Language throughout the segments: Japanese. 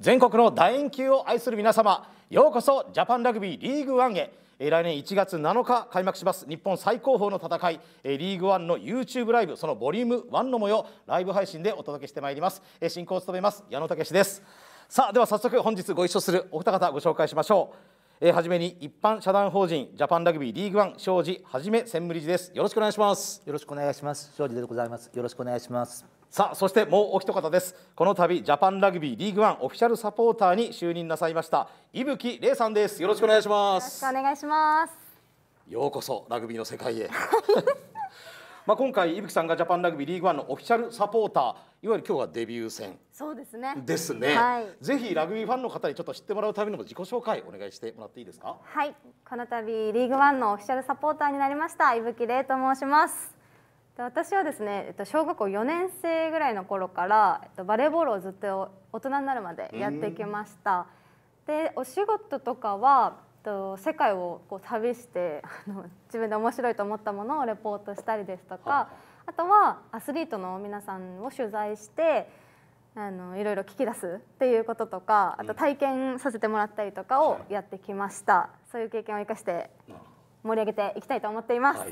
全国の大円球を愛する皆様ようこそジャパンラグビーリーグワンへ来年1月7日開幕します日本最高峰の戦いリーグワンの YouTube ライブそのボリューム1の模様ライブ配信でお届けしてまいります進行を務めます矢野武ですさあでは早速本日ご一緒するお二方ご紹介しましょうえー、はじめに一般社団法人ジャパンラグビーリーグワン庄司はじめ専務理事ですよろしくお願いしますよろしくお願いします庄司でございますよろしくお願いしますさあそしてもうお一方ですこの度ジャパンラグビーリーグワンオフィシャルサポーターに就任なさいました伊吹玲さんですよろしくお願いしますよろしくお願いしますようこそラグビーの世界へ まあ今回伊吹さんがジャパンラグビーリーグワンのオフィシャルサポーターいわゆる今日はデビュー戦そうですねですね、はい、ぜひラグビーファンの方にちょっと知ってもらうための自己紹介お願いしてもらっていいですかはいこの度リーグワンのオフィシャルサポーターになりました伊吹玲と申します私はですね、えっと、小学校4年生ぐらいの頃から、えっと、バレーボールをずっと大人になるまでやってきました。でお仕事とかはと世界をこう旅してあの自分で面白いと思ったものをレポートしたりですとかあとはアスリートの皆さんを取材してあのいろいろ聞き出すっていうこととかあと体験させてもらったりとかをやってきました、そういう経験を生かして盛り上げていきたいと思っています、はい、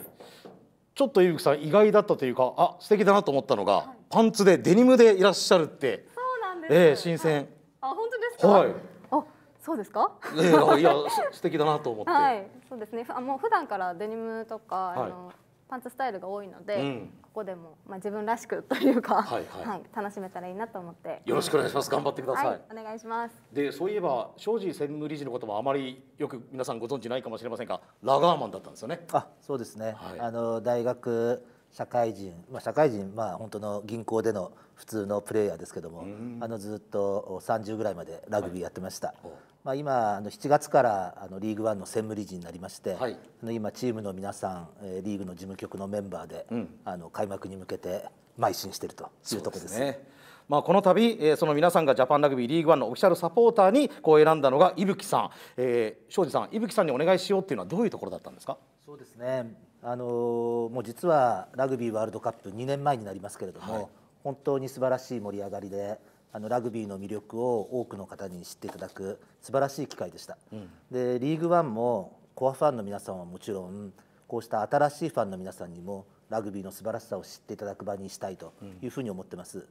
ちょっと伊吹さん意外だったというかあ素敵だなと思ったのが、はい、パンツでデニムでいらっしゃるってそうなんです、えー、新鮮、はい、あ本当ですか、はい、あそうですか、えー、いや素敵だなと思ってはいそうですねあもう普段からデニムとか、あのパンツスタイルが多いので、うん、ここでも、まあ、自分らしくというか、はいはい、はい、楽しめたらいいなと思ってよろしくお願いします頑張ってください、はい、お願いしますでそういえば庄司専務理事のこともあまりよく皆さんご存知ないかもしれませんがラガーマンだったんですよねあそうですね、はい、あの大学社会人、まあ、社会人、まあ、本当の銀行での普通のプレーヤーですけども、あのずっと30ぐらいまでラグビーやってました、はい、まあ、今あの7月からあのリーグワンの専務理事になりまして、はい、今チームの皆さんリーグの事務局のメンバーで、うん、あの開幕に向けて邁進しているというところです。ねまあ、この度、えその皆さんがジャパンラグビーリーグワンのオフィシャルサポーターにこう選んだのが伊吹さん、えー、庄司さん伊吹さんにお願いしようっていうのはどういうところだったんですかそうですね、あのー、もう実はラグビーワールドカップ2年前になりますけれども、はい、本当に素晴らしい盛り上がりであのラグビーの魅力を多くの方に知っていただく素晴らしい機会でした、うん、でリーグワンもコアファンの皆さんはもちろんこうした新しいファンの皆さんにもラグビーの素晴らしさを知っていただく場にしたいというふうに思ってます。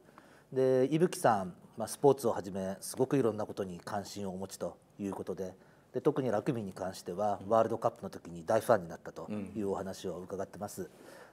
うん、で伊吹さん、まあ、スポーツをはじめすごくいろんなことに関心をお持ちということでで特にラグビーに関してはワールドカップの時に大ファンになったというお話を伺ってます。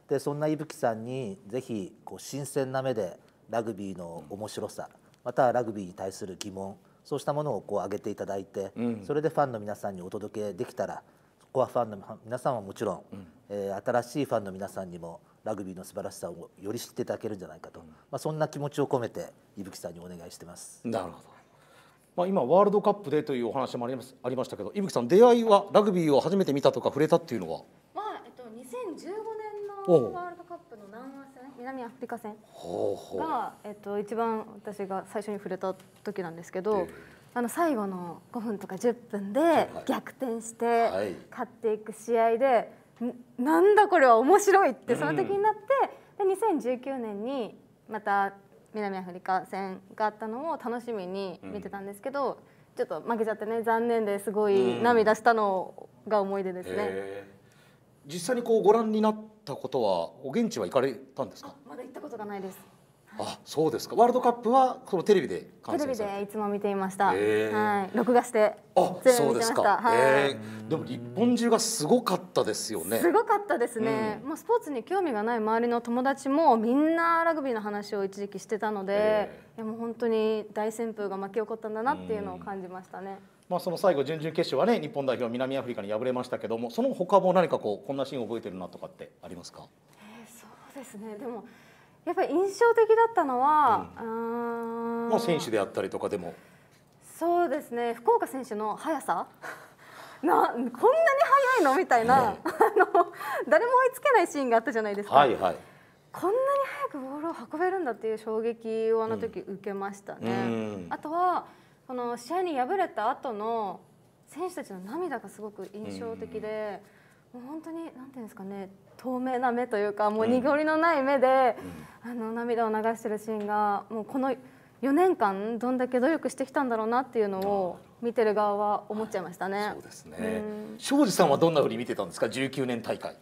でそんな伊吹さんにぜひこう新鮮な目でラグビーの面白さまたはラグビーに対する疑問そうしたものをこう上げていただいて、それでファンの皆さんにお届けできたらそこはファンの皆さんはもちろん、え新しいファンの皆さんにもラグビーの素晴らしさをより知っていただけるんじゃないかと、まあ、そんな気持ちを込めて伊吹さんにお願いしてます。なるほどまあ、今ワールドカップでというお話もありますありましたけど伊吹さん出会いはラグビーを初めて見たとか触れたっていうのは、まあえっと、2015年のワールドカップの南ア戦南アフリカ戦がえっと、一番私が最初に触れた時なんですけど。あの最後の5分とか10分で逆転して勝っていく試合で、はい、なんだこれは面白いってその時になって、で2019年にまた南アフリカ戦があったのを楽しみに見てたんですけど、うん、ちょっと負けちゃってね残念ですごい涙したのが思い出ですね、うん実際にこうご覧になったことはお現地は行かれたんですかまだ行ったことがないですあそうですかワールドカップはそのテレビでテレビでいつも見ていました、はい、録画してあ見てました。はい、でも日本中がすごかったですよねすごかったですね、うん、もうスポーツに興味がない周りの友達もみんなラグビーの話を一時期してたので、いやもう本当に大旋風が巻き起こったんだなっていうのを感じましたね、まあ、その最後準々決勝はね日本代表南アフリカに敗れましたけどもその他も何かこうこんなシーンを覚えてるなとかってありますか、えー、そうですねでもやっぱり印象的だったのは、うん、まあ選手であったりとかでもそうですね福岡選手の速さ なこんなに速いのみたいな、あの誰も追いつけないシーンがあったじゃないですか、はいはい、こんなに早くボールを運べるんだっていう衝撃をあの時受けましたね。うん、あとはこの試合に敗れた後の選手たちの涙がすごく印象的で。うもう本当になんていうんですかね透明な目というかもう濁りのない目で、うん、あの涙を流してるシーンがもうこの4年間どんだけ努力してきたんだろうなっていうのを見てる側は思っちゃいましたね。そうですね。庄司さんはどんなふうに見てたんですか19年大会。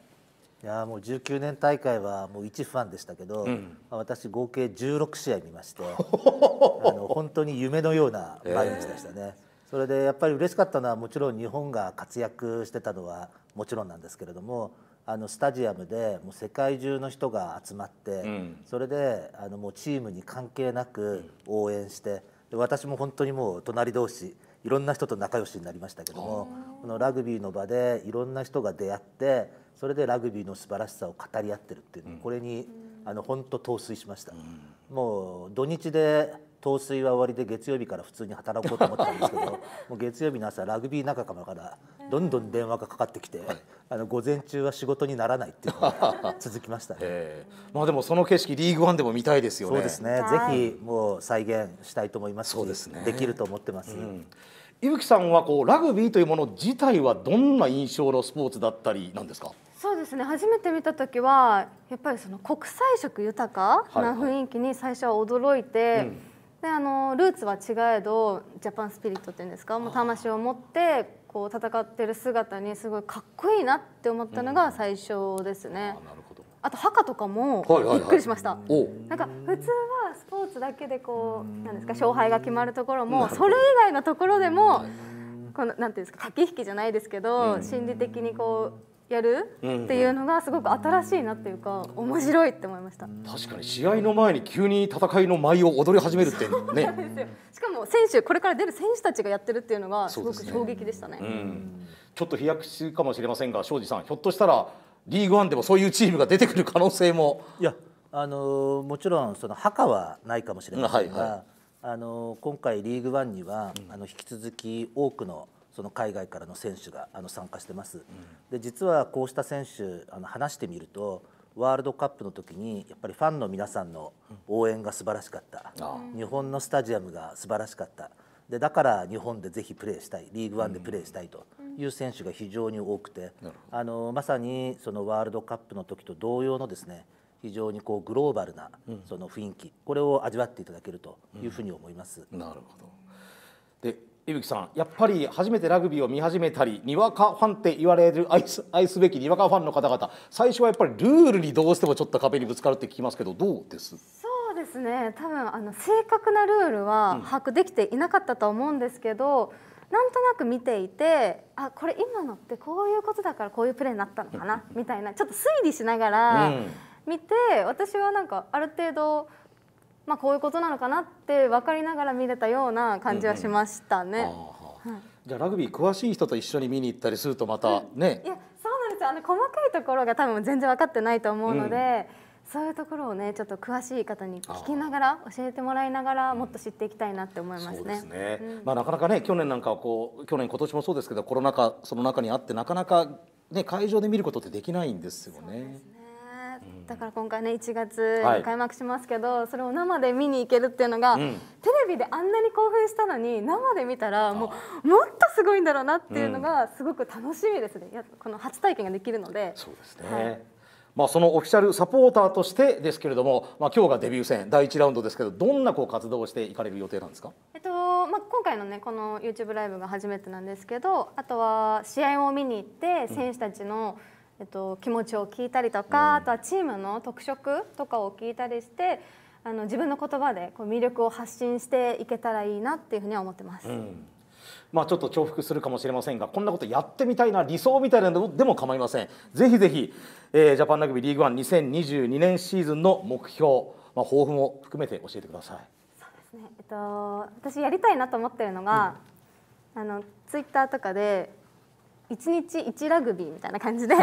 いやもう19年大会はもう一ファンでしたけど、うん、私合計16試合見まして あの本当に夢のような毎日でしたね。えーそれでやっぱり嬉しかったのはもちろん日本が活躍してたのはもちろんなんですけれどもあのスタジアムでもう世界中の人が集まって、うん、それであのもうチームに関係なく応援して、で私も本当にもう隣同士いろんな人と仲良しになりましたけどもこのラグビーの場でいろんな人が出会ってそれでラグビーの素晴らしさを語り合ってるっていう、うこれにあの本当陶酔しました。うん、もう土日で陶酔は終わりで月曜日から普通に働こうと思ったんですけどもう月曜日の朝ラグビー仲間からどんどん電話がかかってきて、はい、あの午前中は仕事にならないっていうのが続きましたねまあでもその景色リーグワンでも見たいですよねそうですね、はい、ぜひもう再現したいと思いますそうです、ね、できると思ってます、うん、伊吹さんはこうラグビーというもの自体はどんな印象のスポーツだったりなんですかそうですね初めて見た時はやっぱりその国際色豊かな雰囲気に最初は驚いて、はいはいうんであのルーツは違えどジャパンスピリットっていうんですかもう魂を持ってこう戦ってる姿にすごいかっこいいなって思ったのが最初ですね。うん、あと墓とかもびっくりしました、はいはいはい、なんか普通はスポーツだけでこうなんですか勝敗が決まるところもそれ以外のところでもこのなんていうんですか駆け引きじゃないですけど、心理的にこうやるっていうのがすごく新しいなっていうか面白いって思いました確かに試合の前に急に戦いの舞を踊り始めるってねしかも選手これから出る選手たちがやってるっていうのがすごく衝撃でしたね、ねうん、ちょっと飛躍するかもしれませんが庄司さんひょっとしたらリーグワンでもそういうチームが出てくる可能性もいやあのもちろんその墓はないかもしれませんが、はいはい、あの今回リーグワンには、あの引き続き多くの、その海外からの選手があの参加してます、うん、で実はこうした選手あの話してみるとワールドカップの時にやっぱりファンの皆さんの応援が素晴らしかった、うん、日本のスタジアムが素晴らしかったでだから日本でぜひプレーしたいリーグワンでプレーしたいという選手が非常に多くて、うん、あのまさにそのワールドカップの時と同様のですね非常にこうグローバルなその雰囲気、これを味わっていただけるというふうに思います。なるほどで伊吹さんやっぱり初めてラグビーを見始めたりにわかファンって言われる愛す愛すべきにわかファンの方々最初はやっぱりルールにどうしてもちょっと壁にぶつかるって聞きますけどどうですそうですね多分あの正確なルールは把握できていなかったと思うんですけど、うん、なんとなく見ていてあこれ今のってこういうことだからこういうプレーになったのかなみたいなちょっと推理しながら見て、うん、私はなんかある程度まあ、こういうことなのかなって分かりながら見れたような感じはしましたね。うんうんはい、じゃあラグビー詳しい人と一緒に見に行ったりするとまたね、うん、いやそうなんですよあの細かいところが多分全然分かってないと思うので、うん、そういうところをねちょっと詳しい方に聞きながら教えてもらいながらもっと知っていきたいなって思いますね。すねうん、まあ、なかなかね去年なんかこう去年今年もそうですけどコロナ禍その中にあってなかなか、ね、会場で見ることってできないんですよね。だから今回ね1月開幕しますけど、はい、それを生で見に行けるっていうのが、うん、テレビであんなに興奮したのに生で見たらもうもっとすごいんだろうなっていうのがすごく楽しみですね、うん、やこの初体験ができるので。そうですね、はいまあ、そのオフィシャルサポーターとしてですけれども、まあ、今日がデビュー戦第一ラウンドですけどどんなこう活動をしていかれる予定なんですか、えっとまあ、今回の、ね、この YouTube ライブが初めてなんですけどあとは試合を見に行って選手たちの、うんえっと、気持ちを聞いたりとか、うん、あとはチームの特色とかを聞いたりしてあの自分の言葉でこう魅力を発信していけたらいいなっていうふうには思ってます。うんまあ、ちょっと重複するかもしれませんがこんなことやってみたいな理想みたいなのでも構いませんぜひぜひ、えー、ジャパンラグビーリーグワン2022年シーズンの目標、まあ、抱負も含めて教えてくださいそうですね、えっと、私やりたいなと思ってるのが、うん、あのツイッターとかで1日1ラグビーみたいな感じで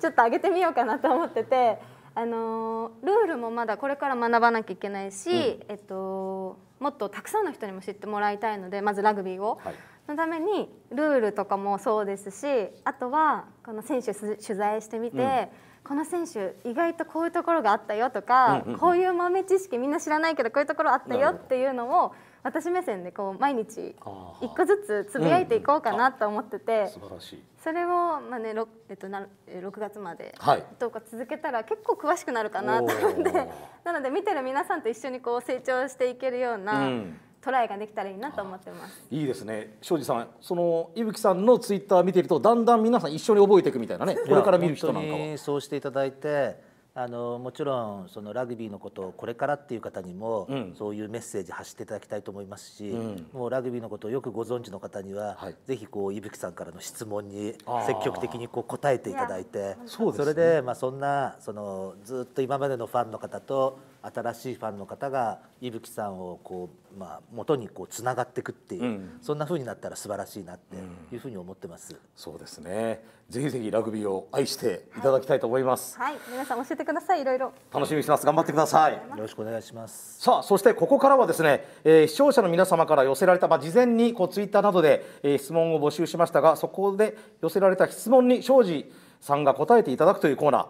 ちょっと上げてみようかなと思ってて、あのルールもまだこれから学ばなきゃいけないし、うん、えっと、もっとたくさんの人にも知ってもらいたいのでまずラグビーを。はいのためにルールとかもそうですしあとはこの選手取材してみて、うん、この選手意外とこういうところがあったよとか、うんうんうん、こういう豆知識みんな知らないけどこういうところあったよっていうのを私目線でこう毎日一個ずつつぶやいていこうかなと思ってて、うんうん、素晴らしいそれを、まあねえっと、な6月までどうか続けたら結構詳しくなるかなと思って、はい、なので見てる皆さんと一緒にこう成長していけるような、うんトライができたらいいなと思ってます。いいですね、庄司さん、その伊吹さんのツイッター見てると、だんだん皆さん一緒に覚えていくみたいなね、これから見る人なんかは。そうしていただいて、あのもちろんそのラグビーのことをこれからっていう方にも、うん、そういうメッセージ発していただきたいと思いますし、うん、もうラグビーのことをよくご存知の方には、はい、ぜひこう伊吹さんからの質問に積極的にこう答えていただいてそれで、まあ、そんなそのずっと今までのファンの方と新しいファンの方が伊吹さんをこう、まあ、元にこうつながっていくっていう、うん、そんなふうになったら素晴らしいなっていうふうに思ってます、うん、そうですねぜひぜひラグビーを愛していただきたいと思います、はい、はい、皆さん教えてくださいいろいろ楽しみにします頑張ってくださいよろしくお願いしますさあそしてここからはですね、えー、視聴者の皆様から寄せられた、まあ、事前にこうツイッターなどで、えー、質問を募集しましたがそこで寄せられた質問に庄司さんが答えていただくというコーナー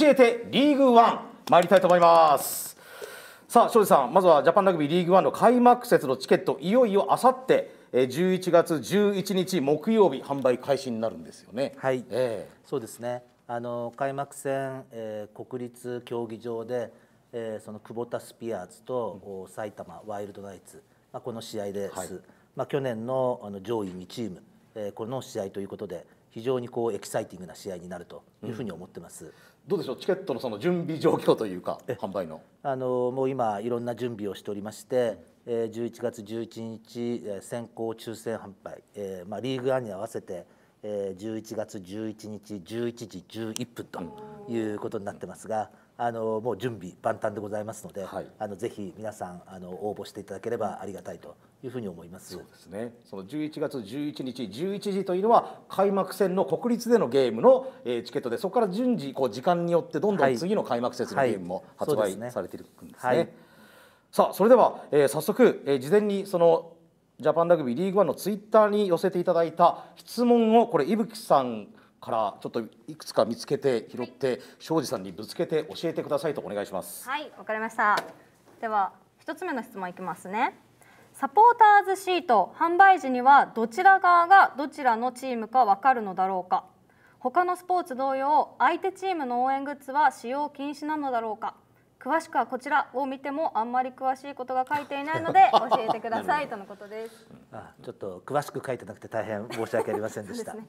教えてリーグワン参りたいと思いますさあ庄司さんまずはジャパンラグビーリーグワンの開幕節のチケットいよいよあさってええ、十一月11日木曜日販売開始になるんですよね。はい、えー、そうですねあの開幕戦、えー、国立競技場で、えー、その久保田スピアーズと、うん、埼玉ワイルドナイツ、まあ、この試合です、はい、まあ、去年のあの上位2チーム、えー、この試合ということで非常にこうエキサイティングな試合になるというふうに思ってます、うどうでしょうチケットのその準備状況というか販売のあのもう今いろんな準備をしておりまして、えー、11月11日先行抽選販売、えーまあ、リーグワンに合わせて、えー、11月11日11時11分ということになってますが、うんあのもう準備万端でございますので、はい、あのぜひ皆さんあの応募していただければありがたいというふうに思います。そうですね。その11月11日11時というのは開幕戦の国立でのゲームの、えー、チケットで、そこから順次こう時間によってどんどん次の開幕節のゲームも発売されていくんですね。はいはい、さあそれでは、えー、早速、えー、事前にそのジャパンラグビーリーグワンのツイッターに寄せていただいた質問をこれ伊吹さんからちょっといくつか見つけて拾って、庄司さんにぶつけて教えてくださいとお願いしますはいわかりましたでは一つ目の質問いきますねサポーターズシート販売時にはどちら側がどちらのチームかわかるのだろうか他のスポーツ同様相手チームの応援グッズは使用禁止なのだろうか詳しくはこちらを見てもあんまり詳しいことが書いていないので 教えてくださいとのことです。あちょっと詳しく書いてなくて大変申し訳ありませんでした。ね、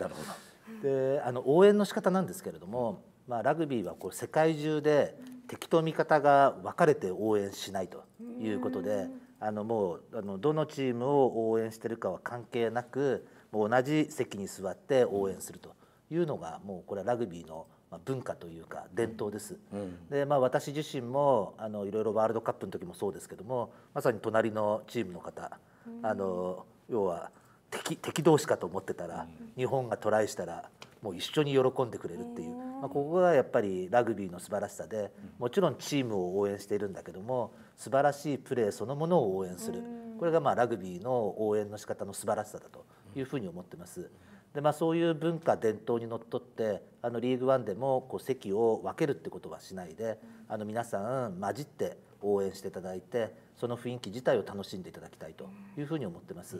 であの応援の仕方なんですけれども、まあ、ラグビーはこう世界中で敵と味方が分かれて応援しないということであのもうあのどのチームを応援しているかは関係なくもう同じ席に座って応援するというのがもうこれはラグビーのまあ、文化というか伝統です、うん、でまあ、私自身もあのいろいろワールドカップの時もそうですけどもまさに隣のチームの方、うん、あの要は敵敵同士かと思ってたら、日本がトライしたらもう一緒に喜んでくれるっていう、まあ、ここがやっぱりラグビーの素晴らしさでもちろんチームを応援しているんだけども素晴らしいプレーそのものを応援するこれがまあラグビーの応援の仕方の素晴らしさだというふうに思ってます。でまあ、そういう文化伝統にのっとってあのリーグワンでもこう席を分けるってことはしないで、あの皆さん混じって応援していただいてその雰囲気自体を楽しんでいただきたいというふうに思ってます。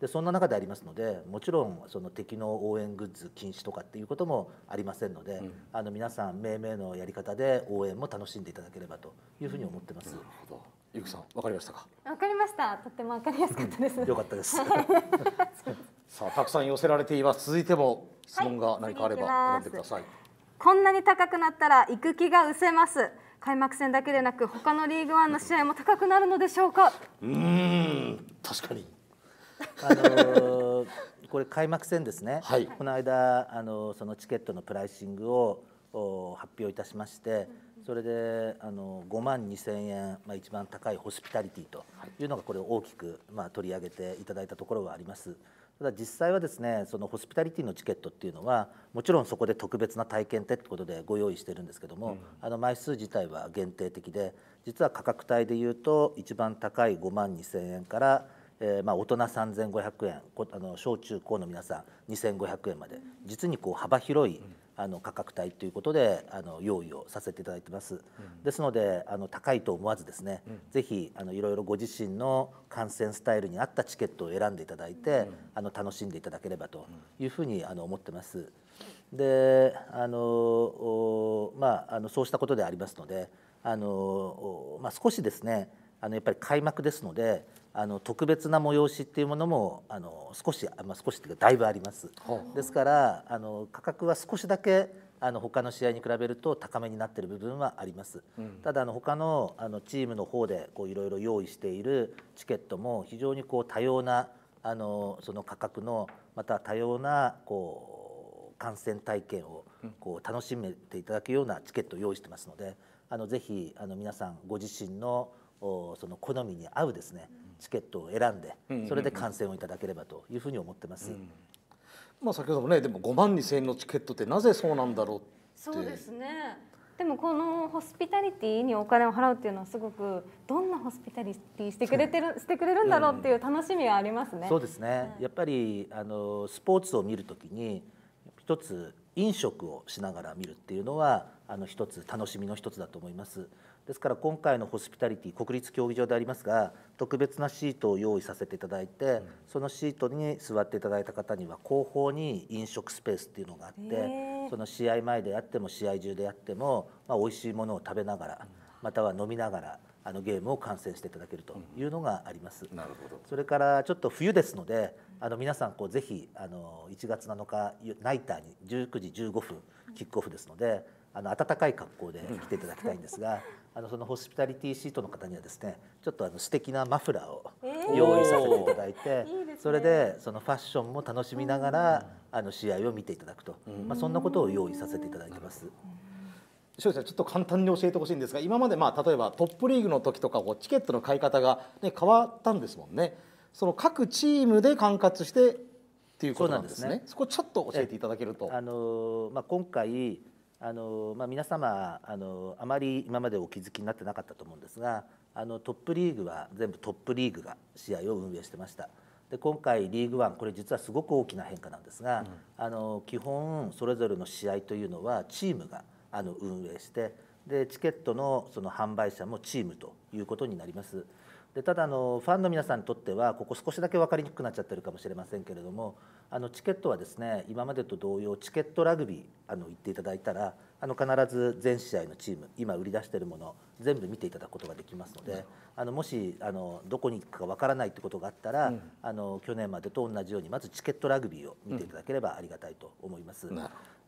でそんな中でありますのでもちろんその敵の応援グッズ禁止とかっていうこともありませんので、あの皆さん命名のやり方で応援も楽しんでいただければというふうに思ってます。うんゆくさん、わかりましたか。わかりました。とってもわかりやすかったです。よかったです。さあたくさん寄せられています続いても質問が何かあれば選んでください、はい、こんなに高くなったら行く気が失せます開幕戦だけでなく他のリーグワンの試合も高くなるのでしょうかうん確かにあのー、これ開幕戦ですね、はい、この間あのー、そのチケットのプライシングを発表いたしまして、それであの5万2000円、まあ、一番高いホスピタリティというのがこれを大きく、まあ、取り上げていただいたところはあります。ただ実際はですねそのホスピタリティのチケットっていうのはもちろんそこで特別な体験ってことでご用意してるんですけども、うん、あの枚数自体は限定的で実は価格帯でいうと一番高い5万2,000円から、えー、まあ大人3,500円あの小中高の皆さん2,500円まで実にこう幅広い、うんあの価格帯ということであの用意をさせていただいてます、うん、ですのであの高いと思わずですね、うん、ぜひあのいろいろご自身の観戦スタイルに合ったチケットを選んでいただいて、うん、あの楽しんでいただければというふうにあの思ってます。であのまあ、あのそうしたことでありますのであの、まあ、少しですねあのやっぱり開幕ですのであの特別な催しっていうものもあの少し、まあ、少しというかだいぶあります。ですからあの価格は少しだけあの他の試合に比べると高めになっている部分はあります、うん、ただあの他のあのチームの方でいろいろ用意しているチケットも非常にこう多様なあのその価格のまた多様なこう観戦体験をこう楽しめていただくようなチケットを用意してますのであのぜひあの皆さんご自身のその好みに合うですね、チケットを選んで、それで観戦をいただければというふうに思ってます。まあ、先ほどもねでも5万2千円のチケットってなぜそうなんだろうそうですねでもこのホスピタリティにお金を払うっていうのはすごくどんなホスピタリティしてくれてるしてくれるんだろうっていう楽しみはありますね。そうですね、うん、やっぱりあのスポーツを見るときに一つ飲食をしながら見るっていうのはあの一つ楽しみの一つだと思いますですから今回のホスピタリティ国立競技場でありますが特別なシートを用意させていただいて、うん、そのシートに座っていただいた方には後方に飲食スペースっていうのがあってその試合前であっても試合中であっても、まあ、美味しいものを食べながらまたは飲みながらあのゲームを観戦していただけるというのがあります。うん、なるほどそれからちょっと冬ですのであの皆さんこうぜひあの1月7日ナイターに19時15分キックオフですのであの暖かい格好で来ていただきたいんですが。あのそのホスピタリティシートの方にはですねちょっとあの素敵なマフラーを用意させていただいて、えーそれでそのファッションも楽しみながら、うん、あの試合を見ていただくと、うん、まあ、そんなことを用意させていただいてます。うんちちょっと簡単に教えてほしいんですが今までまあ例えばトップリーグの時とかこチケットの買い方が、ね、変わったんですもんね。その各チームで管轄してっていうことなんですね。そ、ね、こちょっと教えていただけると。あのまあ今回あのまあ皆様あのあまり今までお気づきになってなかったと思うんですが、あのトップリーグは全部トップリーグが試合を運営してました。で今回リーグワンこれ実はすごく大きな変化なんですが、うん、あの基本それぞれの試合というのはチームが。あの運営してでチケットのその販売者もチームということになります。でただあのファンの皆さんにとってはここ少しだけ分かりにくくなっちゃってるかもしれませんけれどもあのチケットはですね今までと同様チケットラグビーあの言っていただいたらあの必ず全試合のチーム今売り出しているもの全部見ていただくことができますのであのもしあのどこに行くかわからないということがあったら、うん、あの去年までと同じようにまずチケットラグビーを見ていただければありがたいと思います。うん、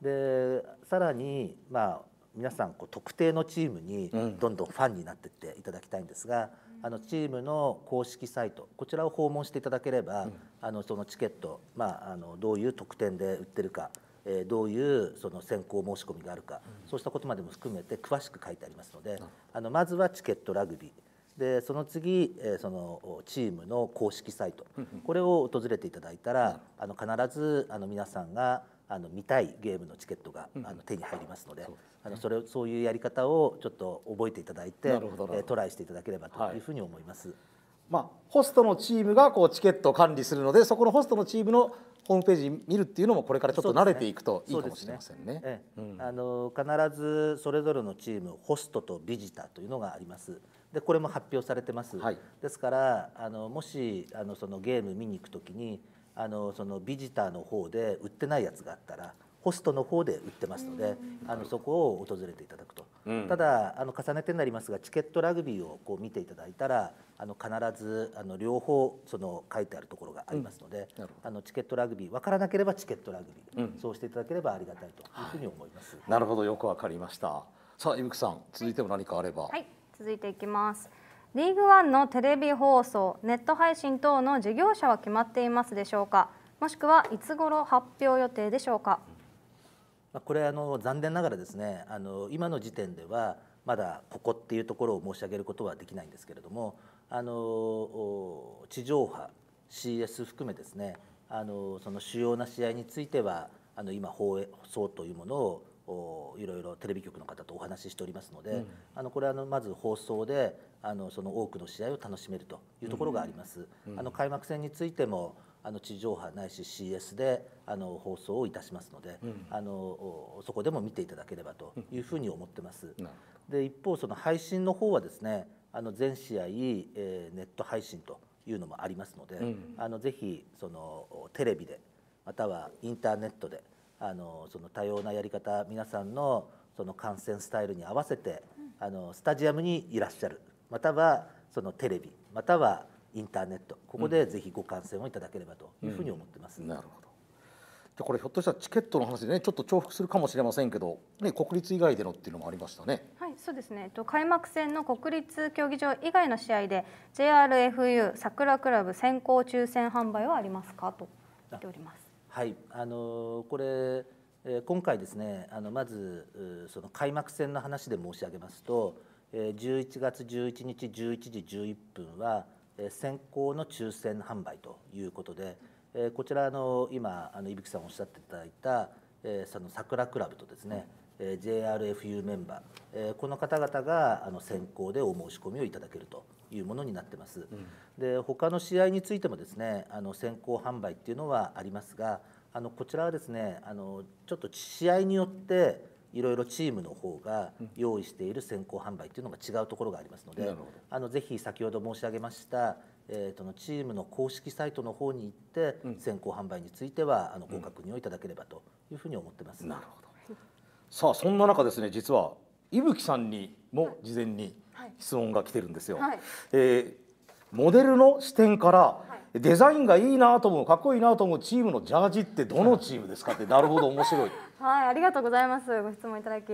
でさらに、まあ皆さんこう特定のチームにどんどんファンになっていっていただきたいんですが、うん、あのチームの公式サイトこちらを訪問していただければ、うん、あのそのチケット、まあ、あのどういう特典で売ってるかえどういうその選考申し込みがあるか、うん、そうしたことまでも含めて詳しく書いてありますので、あのまずはチケットラグビーでその次、えそのチームの公式サイト、これを訪れていただいたら、あの必ずあの皆さんがあの見たいゲームのチケットが、あの手に入りますので、うあのそれをそういうやり方をちょっと覚えていただいて、えトライしていただければというふうに思います。はいまあ、ホストのチームがこうチケットを管理するのでそこのホストのチームのホームページ見るっていうのもこれからちょっと慣れていくといいかもしれませんね。あの必ずそれぞれのチームホストとビジターというのがあります。でこれも発表されてます。はい、ですからあのもしあのそのゲーム見に行くときにあのそのビジターの方で売ってないやつがあったらホストの方で売ってますので、あのそこを訪れていただくと。ただあの重ねてになりますがチケットラグビーをこう見ていただいたらあの必ずあの両方その書いてあるところがありますので、うん、あのチケットラグビー分からなければチケットラグビー、うん、そうしていただければありがたいというふうに思います。はい、なるほどよくわかりましたさあ伊吹さん続いても何かあれば、はい、続いていきます。リーグワンのテレビ放送、ネット配信等の事業者は決まっていますでしょうか。もしくはいつ頃発表予定でしょうか。まこれあの残念ながらですねあの今の時点ではまだここっていうところを申し上げることはできないんですけれどもあの地上波 CS 含めですねあのその主要な試合についてはあの今放送というものをいろいろテレビ局の方とお話ししておりますので、うん、あのこれはあのまず放送であのその多くの試合を楽しめるというところがあります。うんうん、あの開幕戦についてもあの地上波ないし CS であの放送をいたしますので、うん、あのそこでも見ていただければというふうに思ってます。うん、で一方その配信の方はですねあの全試合、えー、ネット配信というのもありますので、うん、あのぜひそのテレビでまたはインターネットであのその多様なやり方皆さんのその観戦スタイルに合わせて、あのスタジアムにいらっしゃるまたはそのテレビまたはインターネットここでぜひご観戦をいただければというふうに思ってます。うん、なるほどじゃこれひょっとしたらチケットの話でねちょっと重複するかもしれませんけど、ね、国立以外でのっていうのもありましたね。はいそうですね、と、開幕戦の国立競技場以外の試合で JRFU 桜クラブ先行抽選販売はありますかと言っております。はいあのー、これえ今回ですねあのまずその開幕戦の話で申し上げますと11月11日11時11分は先行の抽選販売ということで、えこちらの今あの伊吹さんおっしゃっていただいた、えその桜クラブとですね、え JRFU メンバー、えこの方々があの先行でお申し込みをいただけるというものになってます。うん、で他の試合についてもですねあの先行販売っていうのはありますがあのこちらはですねあのちょっと試合によっていろいろチームの方が用意している先行販売というのが違うところがありますので、あのぜひ先ほど申し上げました、えー、とのチームの公式サイトの方に行って、先行販売についてはあのご確認をいただければというふうに思ってます。なるほどさあそんな中ですね実は伊吹さんにも事前に質問が来てるんですよ。はえモデルの視点から、デザインがいいなと思うかっこいいなと思うチームのジャージってどのチームですかってなるほど面白いはい、ありがとうございます。ご質問いただき。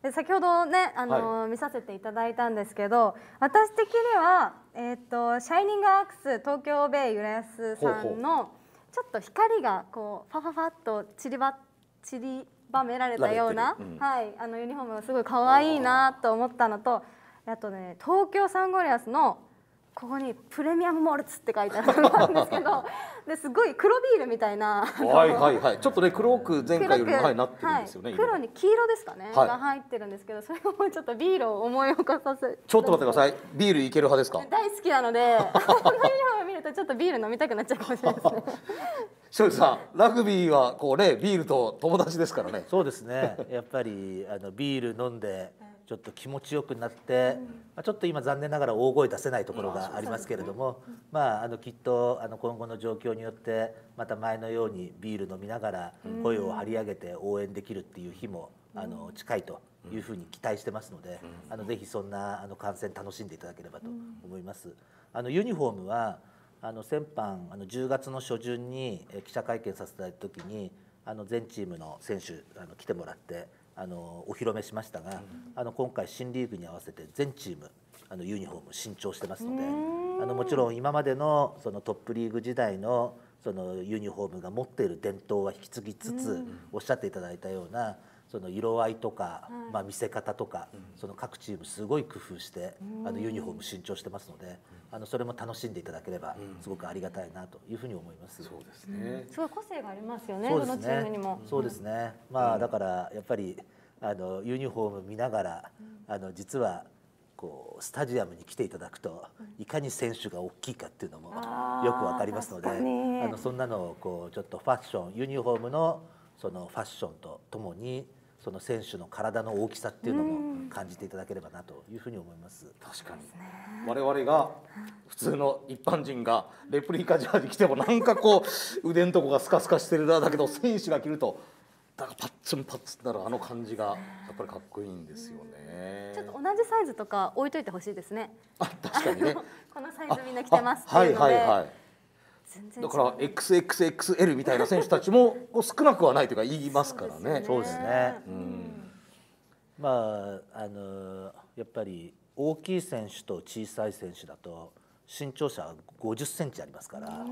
で先ほどねあの、はい、見させていただいたんですけど私的には、えーと、シャイニングアークス東京ベイユ浦スさんのちょっと光がこうファファファっと散りば散りばめられたような、うん、はい、あのユニフォームがすごい可愛いなと思ったのとあとね東京サンゴリアスのここにプレミアムモルツって書いてあるんですけど ですごい黒ビールみたいなはいはいはいちょっとね黒く前回よりはいなってるんですよね、はい、黒に黄色ですかね、はい、が入ってるんですけどそれもちょっとビールを思い起こさせちょっと待ってくださいビールいける派ですか大好きなので この色を見るとちょっとビール飲みたくなっちゃうかもしれないですね庄司さんラグビーはこうねビールと友達ですからねそうですねやっぱりあのビール飲んで、ちょっと気持ちよくなって、まあ、ちょっと今残念ながら大声出せないところがありますけれども、まあ、あのきっとあの今後の状況によってまた前のようにビール飲みながら声を張り上げて応援できるっていう日もあの近いというふうに期待してますので、あのぜひそんなあの観戦楽しんでいただければと思います。あのユニフォームはあの先般あの10月の初旬に記者会見させていただいた時にあの全チームの選手あの来てもらってあのお披露目しましたが、あの今回新リーグに合わせて全チームあのユニフォーム新調してますのであのもちろん今までのそのトップリーグ時代のそのユニフォームが持っている伝統は引き継ぎつつ、おっしゃっていただいたようなその色合いとか、まあ、見せ方とか、その各チームすごい工夫して、あのユニフォーム新調してますので、あのそれも楽しんでいただければ、すごくありがたいなというふうに思います。そうですね。すごい個性がありますよね。どのチームにも。そうですね。まあだからやっぱりあのユニフォーム見ながら、あの実はこうスタジアムに来ていただくといかに選手が大きいかっていうのもよくわかりますので、あのそんなのをこうちょっとファッションユニフォームのそのファッションとともにその選手の体の大きさっていうのも感じていただければなというふうに思います。確かに、我々が普通の一般人がレプリカジャージ着てもなんかこう腕のとこがスカスカしてるなだけど選手が着ると。だからパッツンパッツンなるあの感じがやっぱりかっこいいんですよね。ちょっと同じサイズとか置いといてほしいですね。あ、確かにね。このサイズみんな着てますっていうので。はいはいはい。だから XXXL みたいな選手たちも 少なくはないというか言いますからね。そうですね。うん、まああのやっぱり大きい選手と小さい選手だと身長差50センチありますから、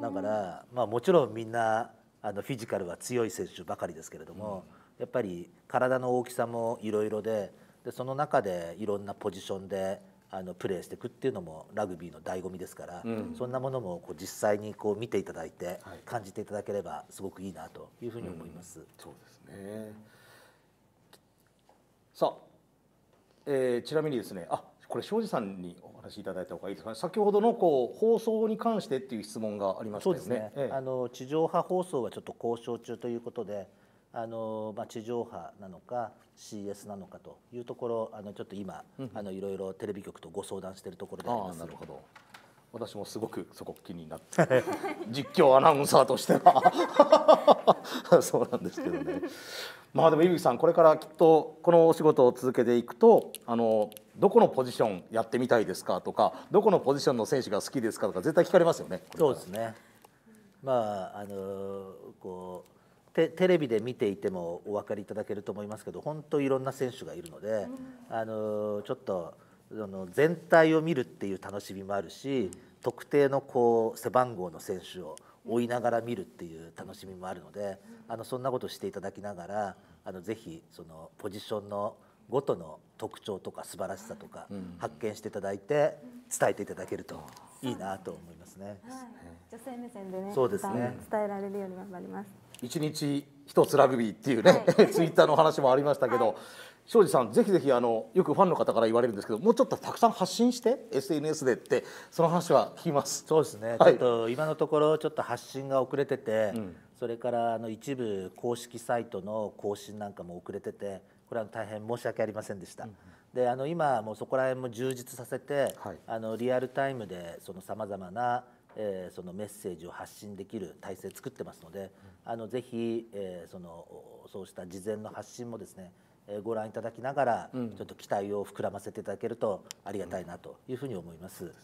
だからまあもちろんみんなあのフィジカルは強い選手ばかりですけれども、うん、やっぱり体の大きさもいろいろで、でその中でいろんなポジションであのプレーしていくっていうのもラグビーの醍醐味ですから、うん、そんなものもこう実際にこう見ていただいて、感じていただければすごくいいなというふうに思います。うん、そうですねさあ、えー、ちなみにですねあこれ庄司さんにお話しいただいた方がいいですか、ね、先ほどのこう放送に関してっていう質問がありましたよね。そうですね、ええ、あの地上波放送はちょっと交渉中ということであのまあ、地上波なのか CS なのかというところあのちょっと今、あのいろいろテレビ局とご相談しているところでありますなるほど私もすごくそこ気になって実況アナウンサーとしては そうなんですけどねまあでも井口さんこれからきっとこのお仕事を続けていくとあのどこのポジションやってみたいですかとかどこのポジションの選手が好きですかとか絶対聞かれますよね。そうですねまああのこうテレビで見ていてもお分かりいただけると思いますけど本当いろんな選手がいるので、うん、あのちょっとその全体を見るっていう楽しみもあるし特定のこう背番号の選手を追いながら見るっていう楽しみもあるので、うん、あのそんなことしていただきながらあのぜひそのポジションのごとの特徴とか素晴らしさとか、発見していただいて伝えていただけるといいなと思いますね。はい、女性目線でね、そうですね伝えられるように頑張ります。1日1つラグビーっていうね、はい、ツイッターの話もありましたけど、はい、庄司さん、ぜひぜひあのよくファンの方から言われるんですけどもうちょっとたくさん発信して SNS でってその話は聞きますそうですね、はい、ちょっと今のところちょっと発信が遅れてて、うん、それからあの一部公式サイトの更新なんかも遅れててこれは大変申し訳ありませんでした。うんであの今もうそこら辺も充実させて、はい、あのリアルタイムでそのさまざまなえー、そのメッセージを発信できる体制作ってますので、あのぜひ、えー、そのそうした事前の発信もですね、えー、ご覧いただきながら、うん、ちょっと期待を膨らませていただけるとありがたいなというふうに思います。うん、で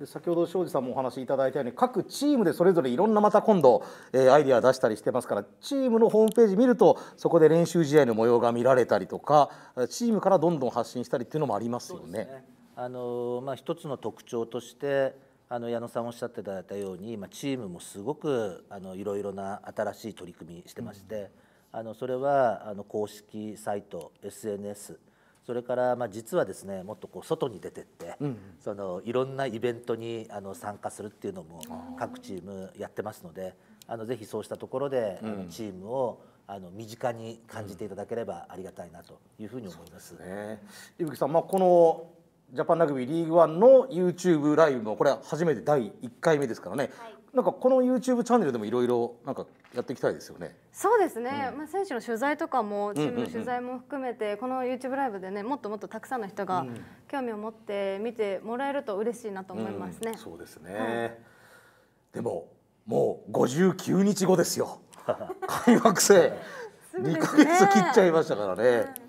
で先ほど庄司さんもお話しいただいたように各チームでそれぞれいろんなまた今度、えー、アイディア出したりしてますからチームのホームページ見るとそこで練習試合の模様が見られたりとかチームからどんどん発信したりっていうのもありますよね。ねあのまあ、一つの特徴としてあの矢野さんおっしゃっていただいたように今チームもすごくあのいろいろな新しい取り組みしてまして、うん、あのそれはあの公式サイト SNS それからまあ実はですねもっとこう外に出てって、うん、そのいろんなイベントにあの参加するっていうのも各チームやってますのであのぜひそうしたところで、チームをあの身近に感じていただければありがたいなというふうに思います。うん、すね、さん、まあ、このジャパンラグビーリーグワンの YouTube ライブもこれは初めて第一回目ですからね、はい、なんかこの YouTube チャンネルでもいろいろなんかやっていきたいですよね。そうですね、うん、まあ選手の取材とかもチームの取材も含めて、この YouTube ライブでねもっともっとたくさんの人が興味を持って見てもらえると嬉しいなと思いますね。うんうん、そうですね、はい、でももう59日後ですよ 開幕戦2か月切っちゃいましたからね。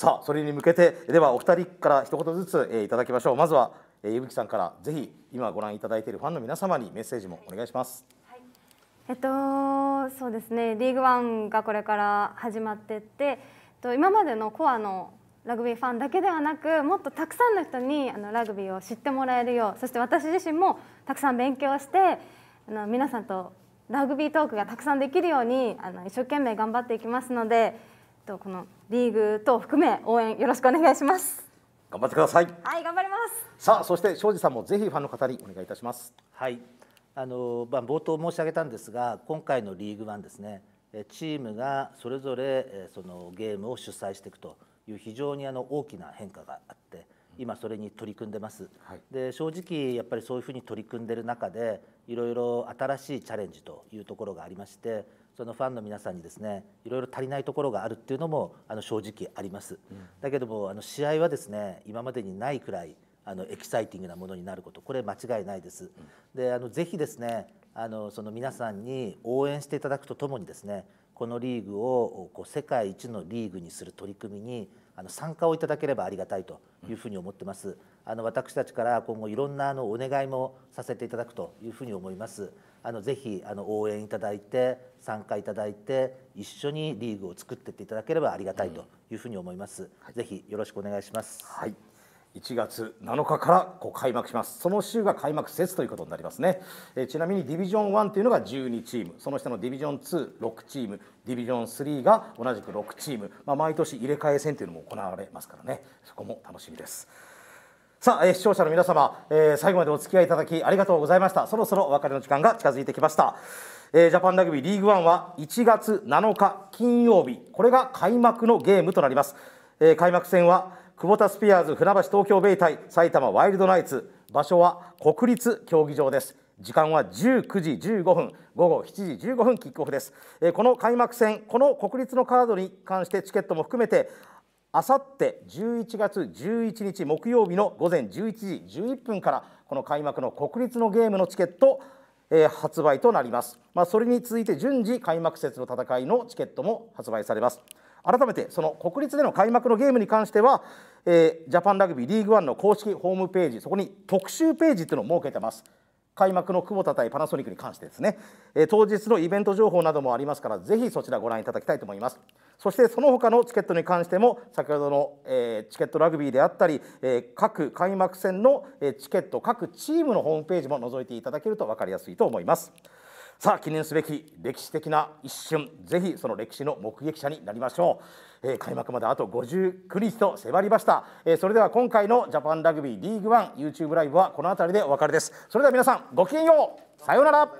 さあそれに向けてではお二人から一言ずつ、えー、いただきましょうまずは、えー、ゆぶきさんからぜひ今ご覧いただいているファンの皆様にメッセージもお願いします。はい、えっとそうですねリーグワンがこれから始まってって、えっと、今までのコアのラグビーファンだけではなくもっとたくさんの人にあのラグビーを知ってもらえるようそして私自身もたくさん勉強してあの皆さんとラグビートークがたくさんできるようにあの一生懸命頑張っていきますので。とこのリーグ等含め応援よろしくお願いします。頑張ってください。はい、頑張ります。さあ、そして庄司さんもぜひファンの方にお願いいたします。はい。あのまあ、冒頭申し上げたんですが、今回のリーグワンですね。チームがそれぞれそのゲームを主催していくという非常にあの大きな変化があって。今それに取り組んでます、はい、で正直やっぱりそういうふうに取り組んでる中でいろいろ新しいチャレンジというところがありましてそのファンの皆さんにですねいろいろ足りないところがあるっていうのもあの正直あります、うん、だけどもあの試合はですね今までにないくらいあのエキサイティングなものになることこれ間違いないです、うん、であのぜひですねあのその皆さんに応援していただくとともにですねこのリーグをこう世界一のリーグにする取り組みにあの参加をいただければありがたいというふうに思ってます。あの私たちから今後いろんなあのお願いもさせていただくというふうに思います。あのぜひあの応援いただいて参加いただいて一緒にリーグを作っていっていただければありがたいというふうに思います、うんぜひよろしくお願いしますはい1月7日からこう開幕しますその週が開幕節ということになりますねえちなみにディビジョン1というのが12チームその下のディビジョン26チームディビジョン3が同じく6チーム、まあ、毎年入れ替え戦というのも行われますからねそこも楽しみです。さあ、えー、視聴者の皆様、えー、最後までお付き合いいただきありがとうございましたそろそろお別れの時間が近づいてきました、えー、ジャパンラグビーリーグワンは1月7日金曜日これが開幕のゲームとなります、えー、開幕戦は久保田スピアーズ船橋東京ベイ対埼玉ワイルドナイツ場所は国立競技場です時間は19時15分午後7時15分キックオフです、えー、この開幕戦この国立のカードに関してチケットも含めてあさって11月11日木曜日の午前11時11分からこの開幕の国立のゲームのチケット、えー、発売となります、まあ、それに続いて順次開幕節の戦いのチケットも発売されます改めてその国立での開幕のゲームに関しては、えー、ジャパンラグビーリーグワンの公式ホームページそこに特集ページというのを設けてます開幕の久保田対パナソニックに関してですね、え当日のイベント情報などもありますからぜひそちらご覧いただきたいと思いますそしてその他のチケットに関しても先ほどの、えチケットラグビーであったり、え各開幕戦の、えチケット各チームのホームページも覗いていただけると分かりやすいと思いますさあ記念すべき歴史的な一瞬ぜひその歴史の目撃者になりましょうえー、開幕まであと59日と迫りました、えー、それでは今回のジャパンラグビーリーグワン YouTube ライブはこの辺りでお別れですそれでは皆さんごきげんようさようなら